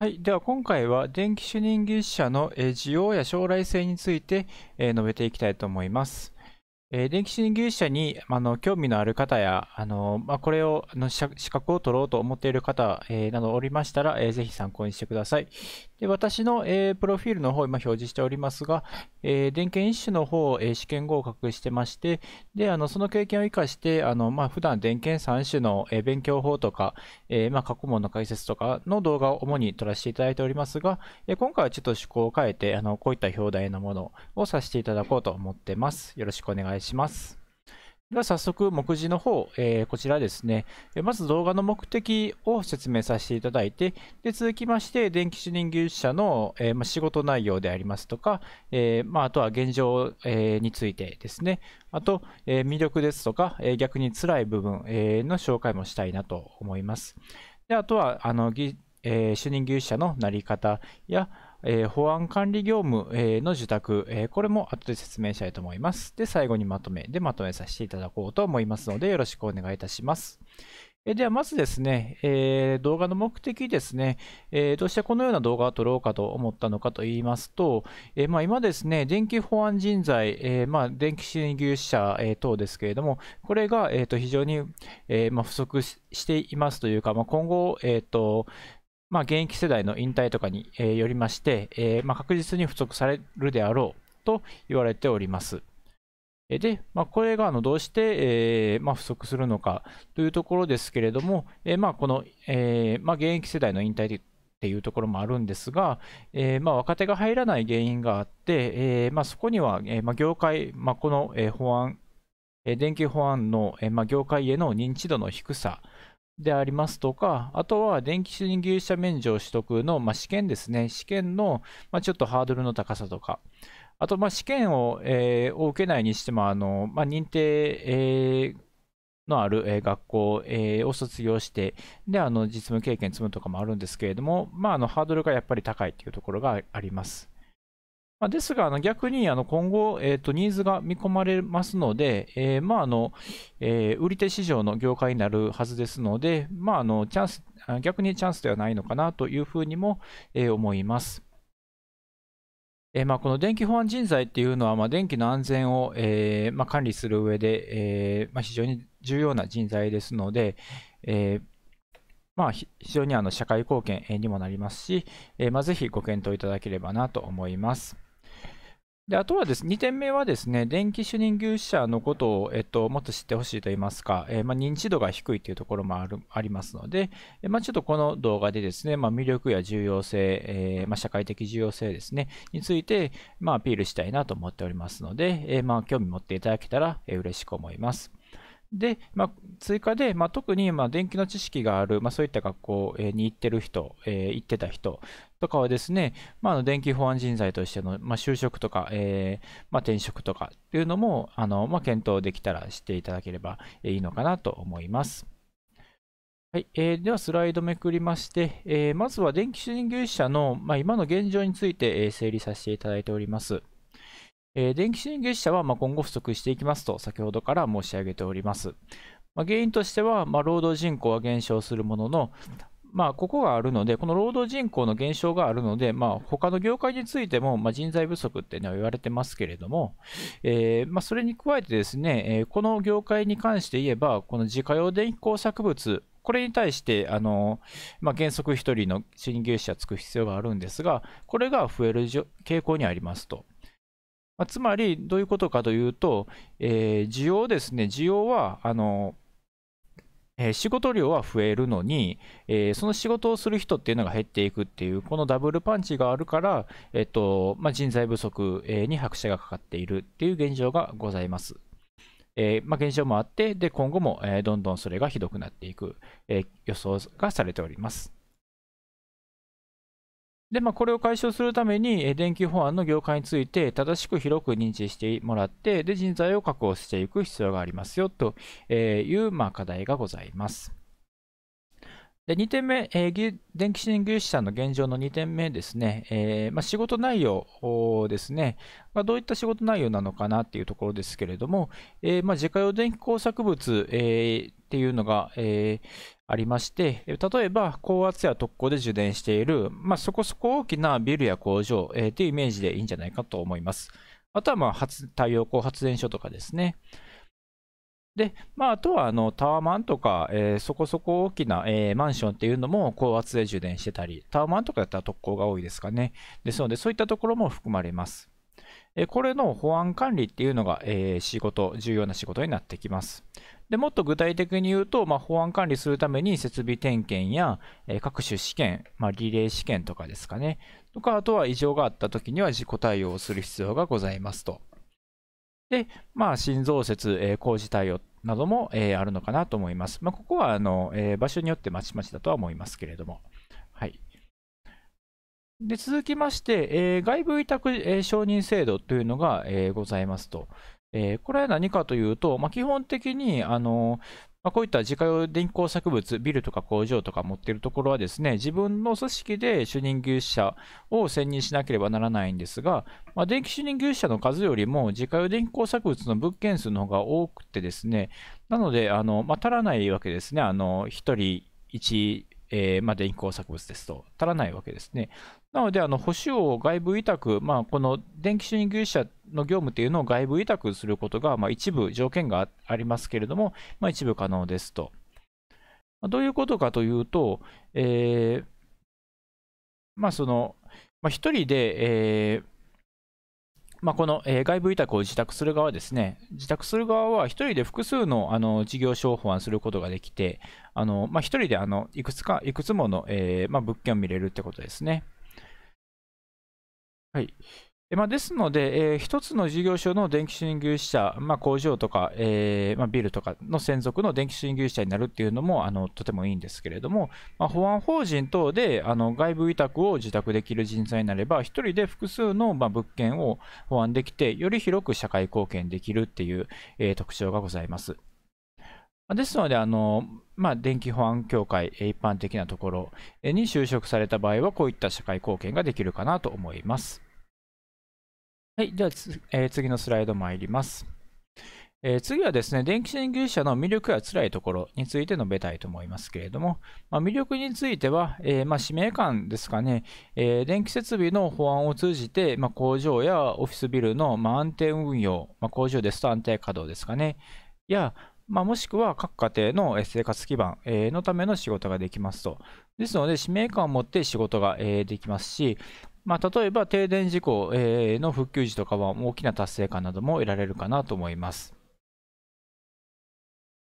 はい、では今回は電気主任技術者の需要や将来性について述べていきたいと思います。電気主任技術者にあの興味のある方やあの、まあ、これをの資格を取ろうと思っている方などおりましたら、ぜひ参考にしてください。で私の、えー、プロフィールの方を今表示しておりますが、えー、電検一種の方を、えー、試験合格してまして、であのその経験を生かして、あのまあ、普段電検三種の、えー、勉強法とか、えーまあ、過去問の解説とかの動画を主に撮らせていただいておりますが、えー、今回はちょっと趣向を変えてあの、こういった表題のものをさせていただこうと思ってます。よろしくお願いします。では早速、目次の方、えー、こちらですね、まず動画の目的を説明させていただいて、で続きまして、電気主任技術者の、えー、ま、仕事内容でありますとか、えー、まあ、とは現状、えについてですね、あと、え魅力ですとか、え逆に辛い部分、えの紹介もしたいなと思います。であとはあの、え主任技術者のなり方や、えー、保安管理業務、えー、の受託、えー、これも後で説明したいと思います。で、最後にまとめ、で、まとめさせていただこうと思いますので、よろしくお願いいたします。えでは、まずですね、え動画の目的ですね、えどうしてこのような動画を撮ろうかと思ったのかと言いますと、えまあ、今ですね、電気保安人材、えまあ、電気新牛者、え等ですけれども、これが、えー、と非常に、えまあ、不足していますというか、まあ、今後、えーとまあ、現役世代の引退とかに、えー、よりまして、えー、まあ、確実に不足されるであろうと言われております。で、まあ、これがあのどうして、えー、まあ、不足するのかというところですけれども、えまあ、この、えまあ、現役世代の引退っていうところもあるんですが、えー、まあ、若手が入らない原因があって、えー、まあ、そこには、えー、まあ、業界、まこの、え法案、え電気保安の、えま業界への認知度の低さ、でありますとか、あとは電気主任技術者免除取得の、まあ、試験ですね。試験の、まあ、ちょっとハードルの高さとか。あと、まあ、試験を,、えー、を受けないにしても、あのまあ、認定、えーのある、えー、学校、えー、を卒業して、で、あの、実務経験積むとかもあるんですけれども、まあ、あの、ハードルがやっぱり高いというところがあります。まあ、ですが、あの逆にあの今後、えー、とニーズが見込まれますので、えー、まああのえー、売り手市場の業界になるはずですので、まあ、あのチャンス逆にチャンスではないのかなというふうにも、えー、思います。えーまあ、この電気保安人材っていうのは、まあ、電気の安全を、えーまあ、管理する上で、えーまあ、非常に重要な人材ですので、えーまあ、非常にあの社会貢献にもなりますし、えーまあ、ぜひご検討いただければなと思います。であとはですね、2点目はですね、電気主任技術者のことを、えっと、もっと知ってほしいと言いますか、えー、まあ、認知度が低いというところもあるありますので、えまあ、ちょっとこの動画でですね、まあ、魅力や重要性、えー、ま社会的重要性ですね、について、まアピールしたいなと思っておりますので、えー、ま興味持っていただけたら嬉しく思います。で、まあ、追加で、まあ、特に、まあ、電気の知識がある、まあ、そういった学校に行ってる人、えー、行ってた人とかはですね、まあ、の電気保安人材としての、まあ、就職とか、えー、まあ、転職とかっていうのも、あの、まあ、検討できたらしていただければいいのかなと思います。はいえー、ではスライドめくりまして、えー、まずは電気主任技術者の、まあ、今の現状について、え整理させていただいております。えー、電気信号車はま今後不足していきますと先ほどから申し上げております。まあ、原因としては、ま労働人口は減少するものの、まあ、ここがあるので、この労働人口の減少があるので、まあ、他の業界についても、まあ、人材不足ってね、言われてますけれども、えー、まあ、それに加えてですね、えー、この業界に関して言えば、この自家用電気工作物、これに対して、あのまあ、原則1人の新入社つく必要があるんですが、これが増える傾向にありますと。まあ、つまり、どういうことかというと、えー、需要ですね、需要は、あの、えー、仕事量は増えるのに、えー、その仕事をする人っていうのが減っていくっていう、このダブルパンチがあるから、えっとまあ、人材不足に拍車がかかっているっていう現状がございます。えー、まあ、現状もあって、で今後も、えどんどんそれがひどくなっていく、え予想がされております。で、まあ、これを解消するために、電気法案の業界について正しく広く認知してもらって、で、人材を確保していく必要がありますよ、という、まあ、課題がございます。で2点目、えー、電気信技術者の現状の2点目ですね、えー、まあ、仕事内容ですね、まあ、どういった仕事内容なのかなっていうところですけれども、えー、まあ、自家用電気工作物、えっていうのが、えありまして、例えば高圧や特攻で充電している、まあ、そこそこ大きなビルや工場、えー、というイメージでいいんじゃないかと思います。あとはまあ太陽光発電所とかですね。で、まあ、あとはあのタワマンとか、えー、そこそこ大きな、えー、マンションっていうのも高圧で充電してたり、タワマンとかだったら特攻が多いですかね。ですので、そういったところも含まれます。えこれの保安管理っていうのが、え仕事、重要な仕事になってきます。でもっと具体的に言うと、まあ、保安管理するために設備点検や、え各種試験、まあ、リレー試験とかですかね、とか、あとは異常があった時には自己対応する必要がございますと。で、まあ、新増設、え工事対応なども、えあるのかなと思います。まあ、ここはあの、え場所によってまちまちだとは思いますけれども。で続きまして、えー、外部委託、えー、承認制度というのが、えー、ございますと。えー、これは何かというと、まあ、基本的に、あのまあ、こういった自家用電工作物、ビルとか工場とか持っているところはですね、自分の組織で主任技術者を選任しなければならないんですが、まあ、電気主任技術者の数よりも自家用電工作物の物件数の方が多くてですね、なので、あのまあ、足らないわけですね、あの1人1えー、まあ、電気工作物ですと足らないわけですね。なので、あの保守を外部委託、まあ、この電気主任技術者の業務というのを外部委託することが、まあ、一部条件がありますけれども、まあ、一部可能ですと。まどういうことかというと、えー、まあその、まあ、1人で、えーまあ、この、えー、外部委託を自宅する側ですね、自宅する側は1人で複数のあの事業所を保案することができて、あのまあ、1人であのいくつか、いくつもの、えー、まあ、物件を見れるってことですね。はい。まあ、ですので、えー、1つの事業所の電気信牛者、まあ、工場とか、えー、まあ、ビルとかの専属の電気信牛者になるっていうのもあのとてもいいんですけれども、まあ、保安法人等であの外部委託を受託できる人材になれば、1人で複数の、ま物件を保安できて、より広く社会貢献できるっていう、えー、特徴がございます。ですので、あのまあ、電気保安協会、一般的なところに就職された場合は、こういった社会貢献ができるかなと思います。はい、ではえー、次のスライド参ります。えー、次はですね、電気信技術者の魅力や辛いところについて述べたいと思いますけれども、まあ、魅力については、えー、まあ、使命感ですかね、え電気設備の保安を通じて、まあ、工場やオフィスビルの、ま安定運用、ま工場ですと安定稼働ですかね、や、まあ、もしくは各家庭の生活基盤のための仕事ができますと。ですので、使命感を持って仕事ができますし、まあ、例えば停電事故の復旧時とかは大きな達成感なども得られるかなと思います。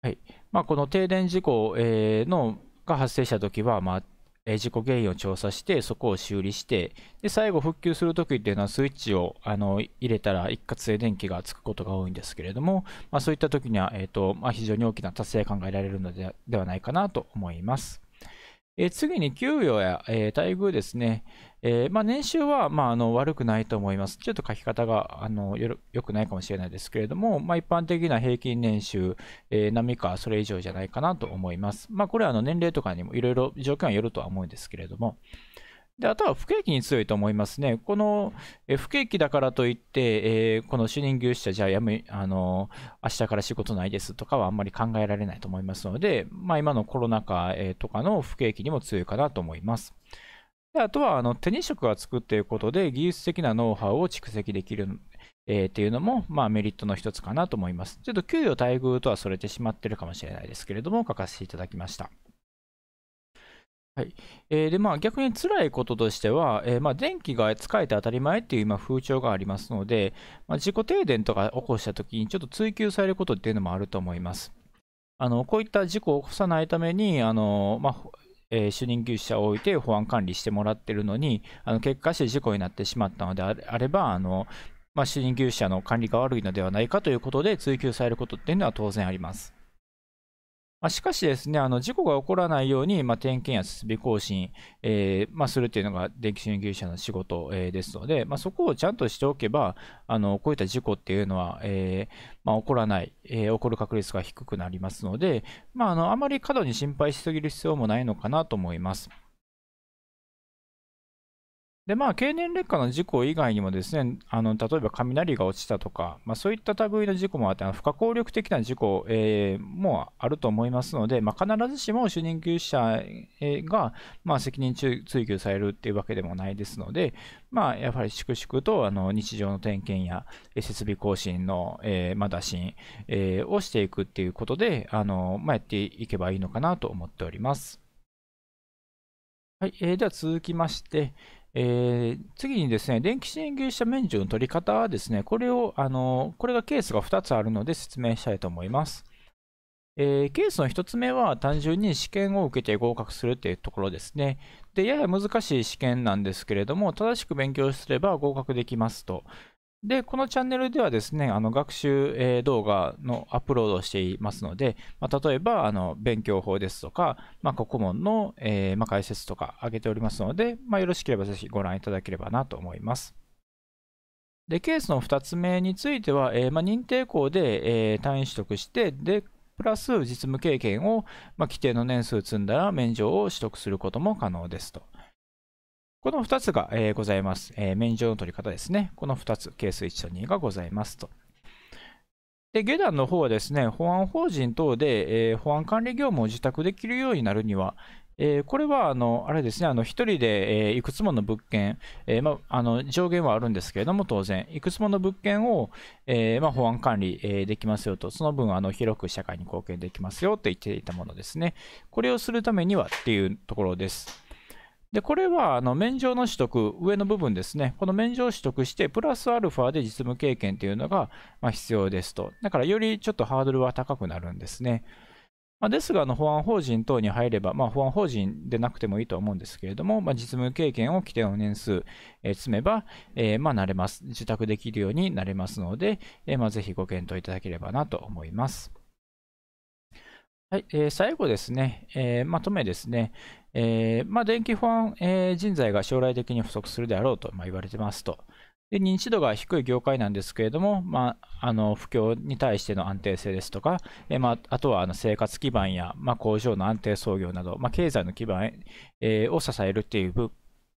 はいまあ、この停電事故のが発生したときは、まあ、事故原因を調査して、そこを修理して、で最後、復旧するときっていうのは、スイッチをあの入れたら一括静電気がつくことが多いんですけれども、まあ、そういったときには、えーとまあ、非常に大きな達成感が得られるのではないかなと思います。え次に給与や、えー、待遇ですね、えー、まあ、年収は、まあ、あの悪くないと思います。ちょっと書き方があのよよくないかもしれないですけれども、まあ、一般的な平均年収、えー、並みかそれ以上じゃないかなと思います。まあ、これはあの年齢とかにもいろいろ条件はよるとは思うんですけれども。であとは不景気に強いと思いますね。この不景気だからといって、えー、この主任牛舎じゃあやめ、あの明日から仕事ないですとかはあんまり考えられないと思いますので、まあ、今のコロナ禍、とかの不景気にも強いかなと思います。あとはあの手に職がつくっていうことで技術的なノウハウを蓄積できる、えー、っていうのも、まあ、メリットの一つかなと思います。ちょっと給与待遇とはそれてしまってるかもしれないですけれども書かせていただきました。はいえー、でまあ、逆に辛いこととしては、えー、まあ、電気が使えて当たり前っていう今風潮がありますので、まあ、自己停電とか起こしたときにちょっと追求されることっていうのもあると思います。あのこういった事故を起こさないためにあの、まあ、えー、主任技術者を置いて保安管理してもらってるのに、あの結果して事故になってしまったのであれば、あのまあ、主任技術者の管理が悪いのではないかということで追及されることっていうのは当然あります。まあ、しかしですね、あの事故が起こらないように、まあ、点検や設備更新、えーまあ、するというのが電気信号技術者の仕事、えー、ですので、まあ、そこをちゃんとしておけば、あのこういった事故っていうのは、えーまあ、起こらない、えー、起こる確率が低くなりますので、まあ、あのあまり過度に心配しすぎる必要もないのかなと思います。でまあ、経年劣化の事故以外にもですねあの例えば雷が落ちたとか、まあ、そういった類の事故もあってあの不可抗力的な事故、えー、もあると思いますので、まあ、必ずしも主任救急者が、まあ、責任追及されるっていうわけでもないですので、まあ、やはり粛々とあの日常の点検や設備更新の、えーまあ、打診、えー、をしていくっていうことであの、まあ、やっていけばいいのかなと思っております。はい、えー、では続きまして、えー、次にですね、電気信号車免除の取り方はですね、これを、あの、これがケースが2つあるので説明したいと思います。えー、ケースの1つ目は単純に試験を受けて合格するというところですね。で、やや難しい試験なんですけれども、正しく勉強すれば合格できますと。で、このチャンネルではですね、あの学習、動画のアップロードをしていますので、まあ、例えばあの勉強法ですとか、まあ、国問の、えー、まあ、解説とか挙げておりますので、まよろしければぜひご覧いただければなと思います。で、ケースの2つ目については、えー、ま認定校で、え単位取得して、で、プラス実務経験を、ま規定の年数積んだら免除を取得することも可能ですと。この2つが、えー、ございます。えー、免除の取り方ですね。この2つ、ケース1と2がございますと。で、下段の方はですね、保安法人等で、えー、保安管理業務を自宅できるようになるには、えー、これはあの、あれですね、あの1人で、えー、いくつもの物件、えーまあ、の上限はあるんですけれども、当然、いくつもの物件を、えーま保安管理、えー、できますよと、その分あの、広く社会に貢献できますよと言っていたものですね。これをするためにはっていうところです。で、これは、あの、免状の取得、上の部分ですね。この免状を取得して、プラスアルファで実務経験というのが、ま必要ですと。だから、よりちょっとハードルは高くなるんですね。まあ、ですが、あの、保安法人等に入れば、まあ、保安法人でなくてもいいと思うんですけれども、まあ、実務経験を規定の年数、えー、積めば、えー、まあ、なれます。受託できるようになれますので、えー、まあ、ぜひご検討いただければなと思います。はい、えー、最後ですね、えー、まとめですね、えー、まあ、電気保安、え人材が将来的に不足するであろうと、まあ、言われてますと。で認知度が低い業界なんですけれども、まあ、あの不況に対しての安定性ですとか、えまあ、あとはあの生活基盤や、まあ、工場の安定操業など、まあ、経済の基盤、えを支えるっていう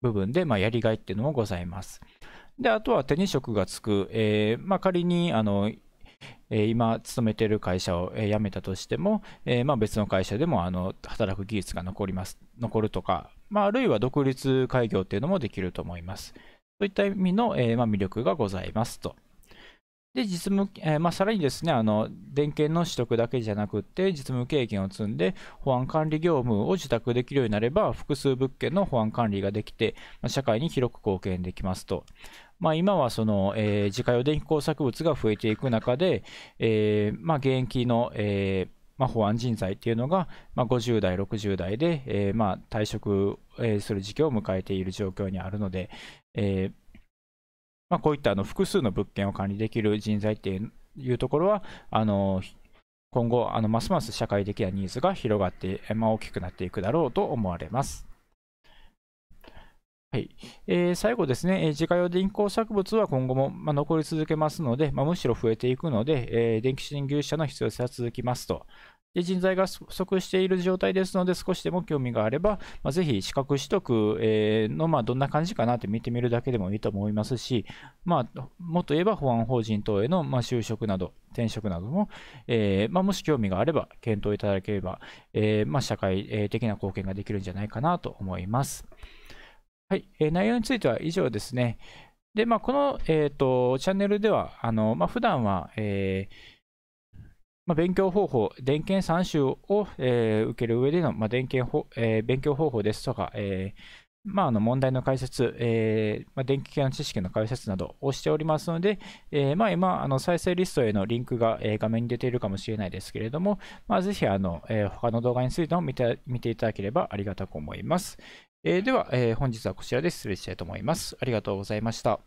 部分で、まやりがいっていうのもございます。であとは手に職がつく、えま仮にあのえ今勤めてる会社を辞めたとしても、えまあ、別の会社でもあの働く技術が残ります残るとか、まあ、あるいは独立開業っていうのもできると思います。そういった意味の、えまあ、魅力がございますと。で、実務、えー、まあ、さらにですね、あの、電検の取得だけじゃなくて、実務経験を積んで、保安管理業務を受託できるようになれば、複数物件の保安管理ができて、まあ、社会に広く貢献できますと。まあ、今はその、えー、自家用電気工作物が増えていく中で、えー、まあ、現役の、えーまあ、保安人材っていうのが、まあ、50代、60代で、えー、まあ退職、する時期を迎えている状況にあるので、えーまあ、こういったあの複数の物件を管理できる人材っていうところは、あの今後、あのますます社会的なニーズが広がって、まあ、大きくなっていくだろうと思われます。はいえー、最後ですね、え自家用電気工作物は今後も、まあ、残り続けますので、まあ、むしろ増えていくので、えー、電気侵入者の必要性は続きますと。で人材が不足している状態ですので、少しでも興味があれば、まあ、ぜひ資格取得、えの、まあ、どんな感じかなって見てみるだけでもいいと思いますし、まあ、もっと言えば保安法人等への、まあ、就職など、転職なども、えー、まあ、もし興味があれば検討いただければ、えー、まあ、社会的な貢献ができるんじゃないかなと思います。はい、えー、内容については以上ですね。で、まあ、この、えーと、チャンネルでは、あのまあ、普段は、えー、まあ、勉強方法、電検3習を、えー、受ける上での、まあ、電研えー、勉強方法ですとか、えまあ、あの問題の解説、えーまあ、電気系の知識の解説などをしておりますので、えーまあ、今、あの再生リストへのリンクが、えー、画面に出ているかもしれないですけれども、まあ、ぜひあの、えー、他の動画についても見て見ていただければありがたく思います。えー、では、えー、本日はこちらで失礼したいと思います。ありがとうございました。